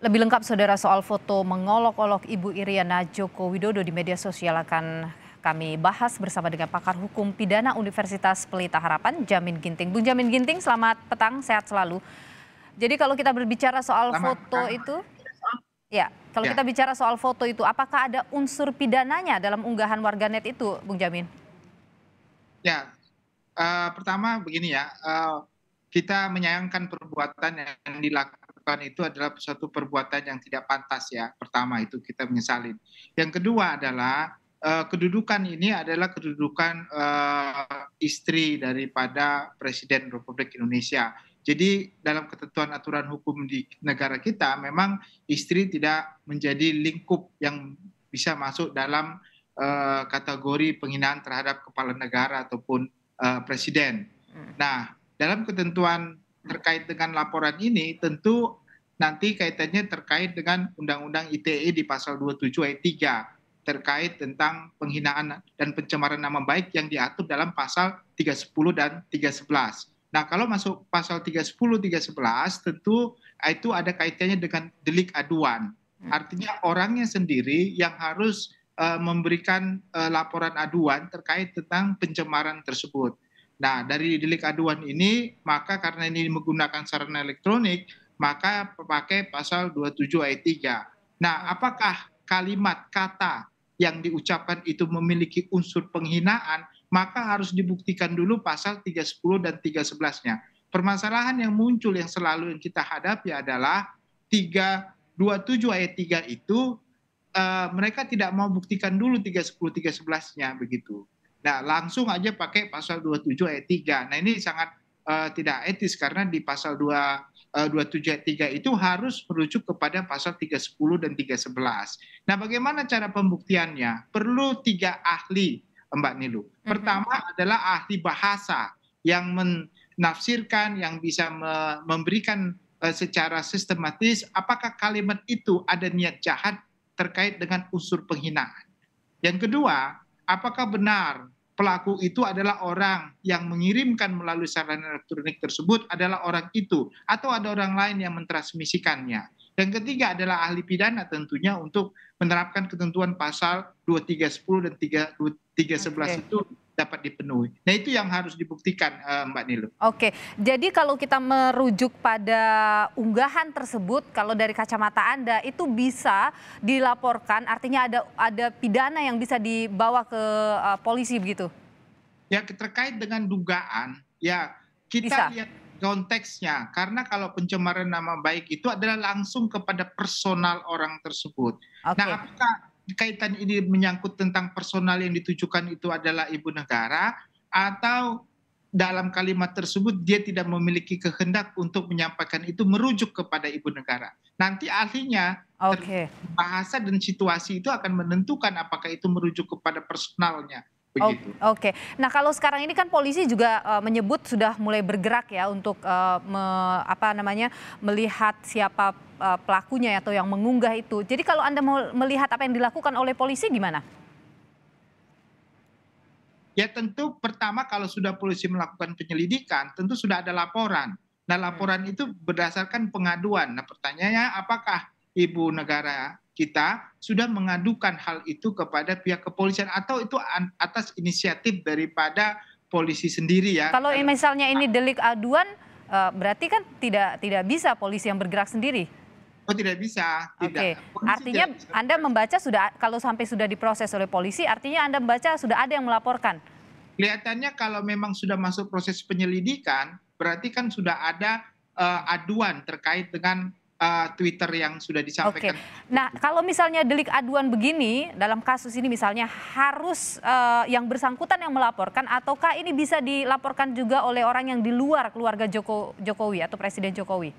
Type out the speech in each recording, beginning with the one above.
Lebih lengkap saudara soal foto mengolok-olok Ibu Iriana Joko Widodo di media sosial akan kami bahas bersama dengan pakar hukum pidana Universitas Pelita Harapan, Jamin Ginting. Bung Jamin Ginting, selamat petang, sehat selalu. Jadi kalau kita berbicara soal selamat foto petang. itu, ya, kalau ya. kita bicara soal foto itu, apakah ada unsur pidananya dalam unggahan warganet itu, Bung Jamin? Ya, uh, pertama begini ya, uh, kita menyayangkan perbuatan yang dilakukan lakukan itu adalah suatu perbuatan yang tidak pantas ya. Pertama itu kita menyesalin. Yang kedua adalah uh, kedudukan ini adalah kedudukan uh, istri daripada Presiden Republik Indonesia. Jadi dalam ketentuan aturan hukum di negara kita memang istri tidak menjadi lingkup yang bisa masuk dalam uh, kategori penghinaan terhadap kepala negara ataupun uh, presiden. Hmm. Nah, dalam ketentuan terkait dengan laporan ini tentu nanti kaitannya terkait dengan Undang-Undang ITE di pasal 27 ayat 3 terkait tentang penghinaan dan pencemaran nama baik yang diatur dalam pasal 310 dan 311. Nah, kalau masuk pasal 310 311 tentu itu ada kaitannya dengan delik aduan. Hmm. Artinya orangnya sendiri yang harus uh, memberikan uh, laporan aduan terkait tentang pencemaran tersebut. Nah, dari delik aduan ini, maka karena ini menggunakan sarana elektronik, maka pakai pasal 27 ayat 3. Nah, apakah kalimat kata yang diucapkan itu memiliki unsur penghinaan, maka harus dibuktikan dulu pasal 310 dan 311-nya. Permasalahan yang muncul yang selalu yang kita hadapi adalah 327 ayat 3 itu uh, mereka tidak mau buktikan dulu 310 311-nya begitu. Nah, langsung aja pakai pasal 27 ayat 3. Nah, ini sangat uh, tidak etis karena di pasal 2 uh, 27 ayat 3 itu harus merujuk kepada pasal 310 dan 311. Nah, bagaimana cara pembuktiannya? Perlu tiga ahli, Mbak Nilu. Mhm. Pertama mm -hmm. adalah ahli bahasa yang menafsirkan, yang bisa me memberikan uh, secara sistematis apakah kalimat itu ada niat jahat terkait dengan unsur penghinaan. Yang kedua, apakah benar pelaku itu adalah orang yang mengirimkan melalui sarana elektronik tersebut adalah orang itu atau ada orang lain yang mentransmisikannya. Dan ketiga adalah ahli pidana tentunya untuk menerapkan ketentuan pasal 2310 dan 3311 311 okay. itu dapat dipenuhi. Nah itu yang harus dibuktikan eh, Mbak Nilo. Oke, jadi kalau kita merujuk pada unggahan tersebut, kalau dari kacamata Anda itu bisa dilaporkan, artinya ada ada pidana yang bisa dibawa ke uh, polisi begitu? Ya terkait dengan dugaan, ya kita bisa. lihat konteksnya karena kalau pencemaran nama baik itu adalah langsung kepada personal orang tersebut. Okay. Nah apakah kaitan ini menyangkut tentang personal yang ditujukan itu adalah ibu negara atau dalam kalimat tersebut dia tidak memiliki kehendak untuk menyampaikan itu merujuk kepada ibu negara. Nanti artinya okay. bahasa dan situasi itu akan menentukan apakah itu merujuk kepada personalnya Oke. Okay. Nah, kalau sekarang ini kan polisi juga uh, menyebut sudah mulai bergerak ya untuk uh, me, apa namanya melihat siapa uh, pelakunya atau yang mengunggah itu. Jadi kalau Anda mau melihat apa yang dilakukan oleh polisi gimana? Ya tentu pertama kalau sudah polisi melakukan penyelidikan, tentu sudah ada laporan. Nah, laporan hmm. itu berdasarkan pengaduan. Nah, pertanyaannya apakah ibu negara kita sudah mengadukan hal itu kepada pihak kepolisian atau itu atas inisiatif daripada polisi sendiri ya. Kalau misalnya ini delik aduan eh, berarti kan tidak tidak bisa polisi yang bergerak sendiri. Oh tidak bisa. Oke. Okay. Artinya tidak bisa. Anda membaca sudah kalau sampai sudah diproses oleh polisi, artinya Anda membaca sudah ada yang melaporkan. Kelihatannya kalau memang sudah masuk proses penyelidikan, berarti kan sudah ada uh, aduan terkait dengan uh, Twitter yang sudah disampaikan. Okay. Nah, kalau misalnya delik aduan begini dalam kasus ini misalnya harus uh, yang bersangkutan yang melaporkan ataukah ini bisa dilaporkan juga oleh orang yang di luar keluarga Joko Jokowi atau Presiden Jokowi?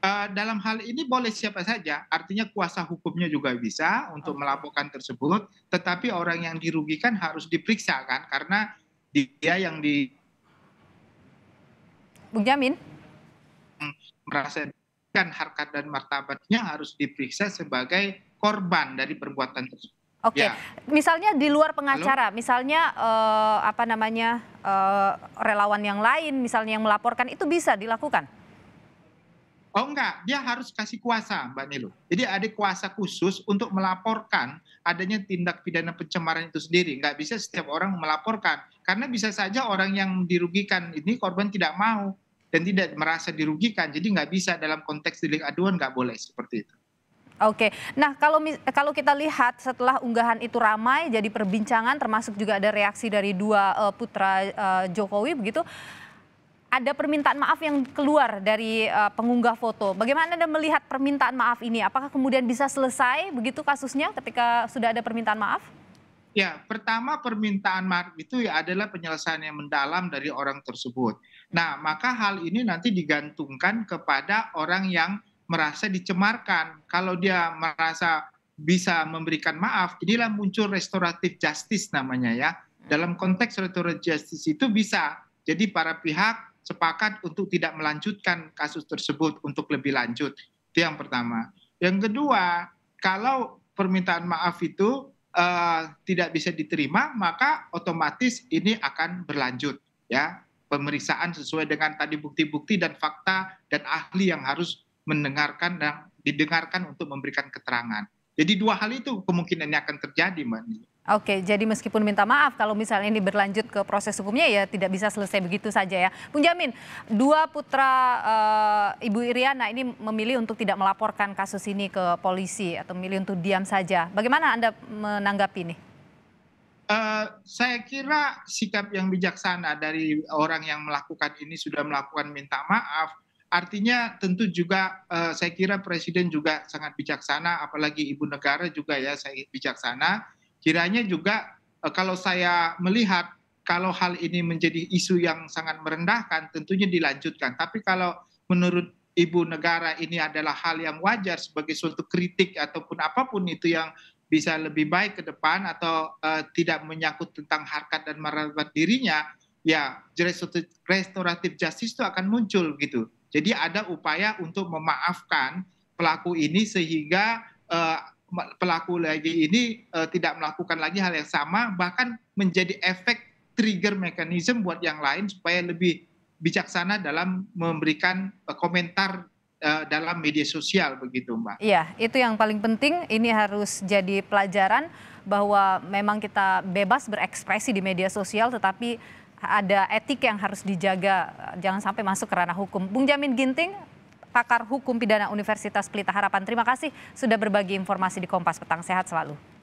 Uh, dalam hal ini boleh siapa saja, artinya kuasa hukumnya juga bisa untuk okay. melaporkan tersebut, tetapi orang yang dirugikan harus diperiksa kan karena dia yang di Bung Jamin hmm, merasa dan harkat dan martabatnya harus diperiksa sebagai korban dari perbuatan tersebut. Oke, okay. ya. misalnya di luar pengacara, Halo? misalnya uh, apa namanya uh, relawan yang lain, misalnya yang melaporkan itu bisa dilakukan? Oh enggak, dia harus kasih kuasa Mbak Nilo. Jadi ada kuasa khusus untuk melaporkan adanya tindak pidana pencemaran itu sendiri. Enggak bisa setiap orang melaporkan. Karena bisa saja orang yang dirugikan ini korban tidak mau dan tidak merasa dirugikan. Jadi nggak bisa dalam konteks delik aduan nggak boleh seperti itu. Oke, nah kalau kalau kita lihat setelah unggahan itu ramai jadi perbincangan, termasuk juga ada reaksi dari dua eh, putra eh, Jokowi begitu. Ada permintaan maaf yang keluar dari eh, pengunggah foto. Bagaimana Anda melihat permintaan maaf ini? Apakah kemudian bisa selesai begitu kasusnya ketika sudah ada permintaan maaf? Ya, pertama permintaan maaf itu ya adalah penyelesaian yang mendalam dari orang tersebut. Nah, maka hal ini nanti digantungkan kepada orang yang merasa dicemarkan. Kalau dia merasa bisa memberikan maaf, inilah muncul restoratif justice namanya ya. Dalam konteks restoratif justice itu bisa. Jadi para pihak sepakat untuk tidak melanjutkan kasus tersebut untuk lebih lanjut. Itu yang pertama. Yang kedua, kalau permintaan maaf itu uh, tidak bisa diterima, maka otomatis ini akan berlanjut ya pemeriksaan sesuai dengan tadi bukti-bukti dan fakta dan ahli yang harus mendengarkan dan didengarkan untuk memberikan keterangan. Jadi dua hal itu kemungkinannya akan terjadi, Mbak. Oke, jadi meskipun minta maaf kalau misalnya ini berlanjut ke proses hukumnya ya tidak bisa selesai begitu saja ya. Bung Jamin, dua putra uh, Ibu Iriana ini memilih untuk tidak melaporkan kasus ini ke polisi atau memilih untuk diam saja. Bagaimana Anda menanggapi ini? Uh, saya kira sikap yang bijaksana dari orang yang melakukan ini sudah melakukan minta maaf. Artinya tentu juga uh, saya kira Presiden juga sangat bijaksana, apalagi Ibu Negara juga ya saya bijaksana Kiranya juga e, kalau saya melihat kalau hal ini menjadi isu yang sangat merendahkan tentunya dilanjutkan. Tapi kalau menurut ibu negara ini adalah hal yang wajar sebagai suatu kritik ataupun apapun itu yang bisa lebih baik ke depan atau uh, tidak menyangkut tentang harkat dan martabat dirinya, ya restoratif justice itu akan muncul gitu. Jadi ada upaya untuk memaafkan pelaku ini sehingga uh, pelaku lagi ini uh, tidak melakukan lagi hal yang sama bahkan menjadi efek trigger mechanism buat yang lain supaya lebih bijaksana dalam memberikan uh, komentar uh, dalam media sosial begitu Mbak. Iya, itu yang paling penting ini harus jadi pelajaran bahwa memang kita bebas berekspresi di media sosial tetapi ada etik yang harus dijaga jangan sampai masuk ke ranah hukum. Bung Jamin Ginting pakar hukum pidana Universitas Pelita Harapan. Terima kasih sudah berbagi informasi di Kompas Petang. Sehat selalu.